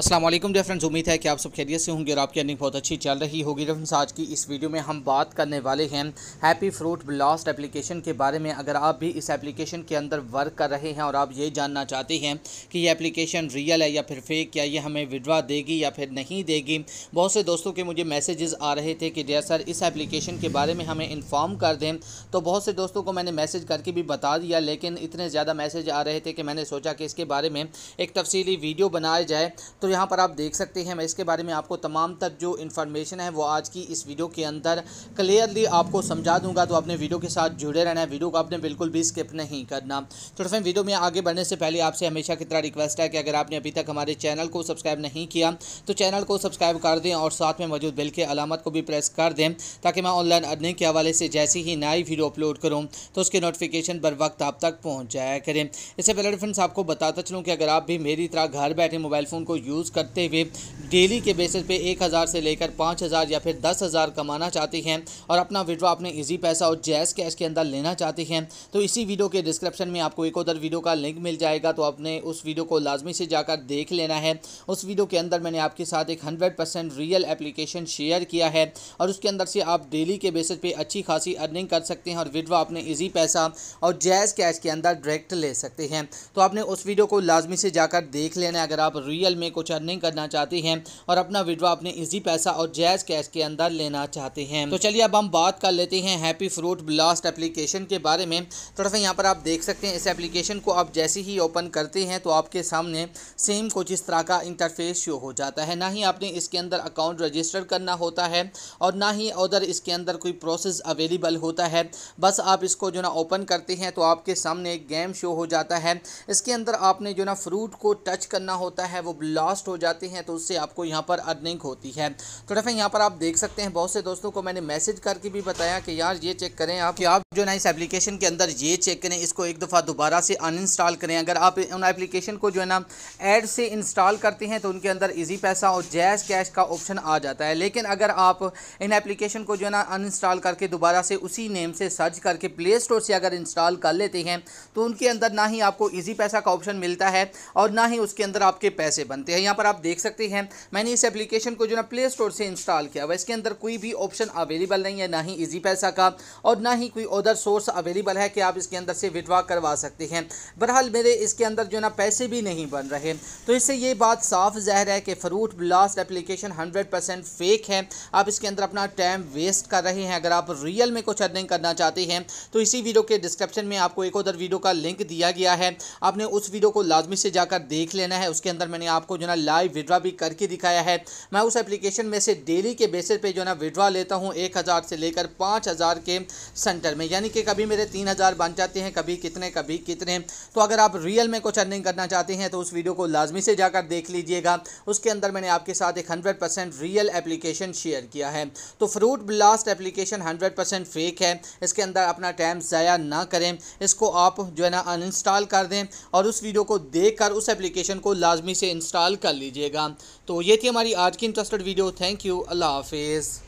Aslam dear friends उम्मीद है कि आप सब खैरियत से होंगे और आपकी अर्निंग बहुत अच्छी चल रही होगी फ्रेंड्स आज की इस वीडियो में हम बात करने वाले हैं हैप्पी फ्रूट ब्लास्ट एप्लीकेशन के बारे में अगर आप भी इस एप्लीकेशन के अंदर वर्क कर रहे हैं और आप ये जानना चाहते हैं कि ये एप्लीकेशन रियल है या फिर फेक या ये हमें विड्रा देगी या फिर नहीं देगी बहुत से दोस्तों के मुझे मैसेजेस आ रहे थे कि डेयर सर इस एप्लीकेशन के बारे में हमें इन्फॉर्म कर दें तो बहुत से दोस्तों को मैंने मैसेज करके भी बता दिया लेकिन इतने ज़्यादा मैसेज आ रहे थे कि मैंने सोचा कि इसके बारे में एक तफसीली वीडियो बनाया जाए तो दोस्तों यहाँ पर आप देख सकते हैं मैं इसके बारे में आपको तमाम तक जो इन्फॉर्मेशन है वो आज की इस वीडियो के अंदर क्लियरली आपको समझा दूंगा तो आपने वीडियो के साथ जुड़े रहना है वीडियो को आपने बिल्कुल भी स्किप नहीं करना तो फ्रेंड वीडियो में आगे बढ़ने से पहले आपसे हमेशा की तरह रिक्वेस्ट है कि अगर आपने अभी तक हमारे चैनल को सब्सक्राइब नहीं किया तो चैनल को सब्सक्राइब कर दें और साथ में मौजूद बिल के अलामत को भी प्रेस कर दें ताकि मैं ऑनलाइन अर्निंग के हवाले से जैसी ही नई वीडियो अपलोड करूँ तो उसके नोटिफिकेशन बर वक्त आप तक पहुँच जाया करें इससे पहले फ्रेंड्स आपको बताता चलूँ कि अगर आप भी मेरी तरह घर बैठे मोबाइल फ़ोन को यूज़ करते हुए डेली के बेसिस पे एक हज़ार से लेकर पाँच हज़ार या फिर दस हज़ार कमाना चाहती हैं और अपना विड्रॉ अपने इजी पैसा और जैस कैश के अंदर लेना चाहती हैं तो इसी वीडियो के डिस्क्रिप्शन में आपको एक उधर वीडियो का लिंक मिल जाएगा तो आपने उस वीडियो को लाजमी से जाकर देख लेना है उस वीडियो के अंदर मैंने आपके साथ एक hundred percent real application share किया है और उसके अंदर से आप डेली के बेसिस पर अच्छी खासी अर्निंग कर सकते हैं और विड्रॉ अपने ईजी पैसा और जैज़ कैश के अंदर डायरेक्ट ले सकते हैं तो आपने उस वीडियो को लाजमी से जाकर देख लेना है अगर आप रियल में कुछ अर्निंग करना चाहती हैं और अपना विड्रॉ अपने इजी पैसा और जैज कैश के अंदर लेना चाहते हैं तो चलिए अब हम बात कर लेते हैं हैप्पी फ्रूट ब्लास्ट एप्लीकेशन के बारे में थोड़ा सा यहाँ पर आप देख सकते हैं इस एप्लीकेशन को आप जैसे ही ओपन करते हैं तो आपके सामने सेम कुछ इस तरह का इंटरफेस शो हो जाता है ना ही आपने इसके अंदर अकाउंट रजिस्टर करना होता है और ना ही उधर इसके अंदर कोई प्रोसेस अवेलेबल होता है बस आप इसको जो ना ओपन करते हैं तो आपके सामने एक गेम शो हो जाता है इसके अंदर आपने जो ना फ्रूट को टच करना होता है वो ब्लास्ट फास्ट हो जाते हैं तो उससे आपको यहाँ पर अर्निंग होती है तो डेफिन यहाँ पर आप देख सकते हैं बहुत से दोस्तों को मैंने मैसेज करके भी बताया कि यार ये चेक करें आप कि आप जो ना इस एप्लीकेशन के अंदर ये चेक करें इसको एक दफ़ा दोबारा से अनइंस्टॉल करें अगर आप उन एप्लीकेशन को जो है ना ऐड से इंस्टॉल करते हैं तो उनके अंदर ईजी पैसा और जैज़ कैश का ऑप्शन आ जाता है लेकिन अगर आप इन एप्लीकेशन को जो है ना अनइंस्टॉल करके दोबारा से उसी नेम से सर्च करके प्ले स्टोर से अगर इंस्टॉल कर लेते हैं तो उनके अंदर ना ही आपको ईजी पैसा का ऑप्शन मिलता है और ना ही उसके अंदर आपके पैसे बनते हैं यहाँ पर आप देख सकते हैं मैंने इस एप्लीकेशन को जो ना प्ले स्टोर से इंस्टॉल किया हुआ इसके अंदर कोई भी ऑप्शन अवेलेबल नहीं है ना ही ईजी पैसा का और ना ही कोई अदर सोर्स अवेलेबल है कि आप इसके अंदर से विड्रा करवा सकते हैं बहरहाल मेरे इसके अंदर जो ना पैसे भी नहीं बन रहे तो इससे ये बात साफ जहर है कि Fruit Blast application hundred percent fake है आप इसके अंदर अपना टाइम वेस्ट कर रहे हैं अगर आप रियल में कुछ अर्निंग करना चाहते हैं तो इसी वीडियो के डिस्क्रिप्शन में आपको एक उधर वीडियो का लिंक दिया गया है आपने उस वीडियो को लाजमी से जाकर देख लेना है उसके अंदर मैंने आपको जो ना लाइव विड्रा भी करके दिखाया है मैं उस एप्लीकेशन में से डेली के बेसिस पे जो ना विड्रा लेता हूँ एक हज़ार से लेकर पाँच हज़ार के सेंटर में यानी कि कभी मेरे तीन हज़ार बन जाते हैं कभी कितने कभी कितने तो अगर आप रियल में कुछ अर्निंग करना चाहते हैं तो उस वीडियो को लाजमी से जाकर देख लीजिएगा उसके अंदर मैंने आपके साथ एक हंड्रेड रियल एप्लीकेशन शेयर किया है तो Fruit Blast application hundred fake है इसके अंदर अपना टाइम ज़ाया ना करें इसको आप जो है ना अनइंस्टॉल कर दें और उस वीडियो को देख कर उस एप्लीकेशन को लाजमी से इंस्टॉल कर लीजिएगा तो ये थी हमारी आज की इंटरेस्टेड वीडियो थैंक यू अल्लाह हाफिज़